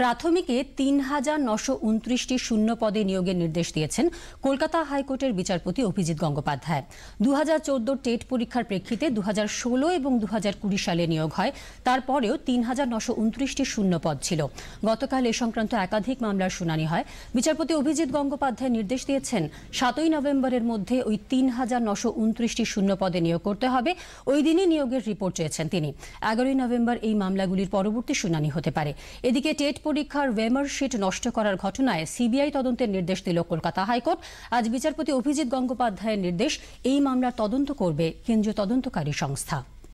প্রাথমিকে তিন হাজার নশো উনত্রিশটি শূন্য পদে নিয়োগের নির্দেশ দিয়েছেন কলকাতা হাইকোর্টের বিচারপতি অভিজিৎ গঙ্গোপাধ্যায় দু হাজার টেট পরীক্ষার প্রেক্ষিতে দু ষোলো এবং দু কুড়ি সালে নিয়োগ হয় তারপরেও তিন হাজার নশো উনত্রিশটি শূন্য পদ ছিল গতকাল এ সংক্রান্ত একাধিক মামলার শুনানি হয় বিচারপতি অভিজিৎ গঙ্গোপাধ্যায় নির্দেশ দিয়েছেন সাতই নভেম্বরের মধ্যে ওই তিন হাজার নশো উনত্রিশটি শূন্য পদে নিয়োগ করতে হবে ওই দিনই নিয়োগের রিপোর্ট চেয়েছেন তিনি এগারোই নভেম্বর এই মামলাগুলির পরবর্তী শুনানি হতে পারে এদিকে টেট পরীক্ষার ওয়েমার শিট নষ্ট করার ঘটনায় সিবিআই তদন্তের নির্দেশ দিল কলকাতা হাইকোর্ট আজ বিচারপতি অভিজিৎ গঙ্গোপাধ্যায়ের নির্দেশ এই মামলার তদন্ত করবে কেন্দ্রীয় তদন্তকারী সংস্থা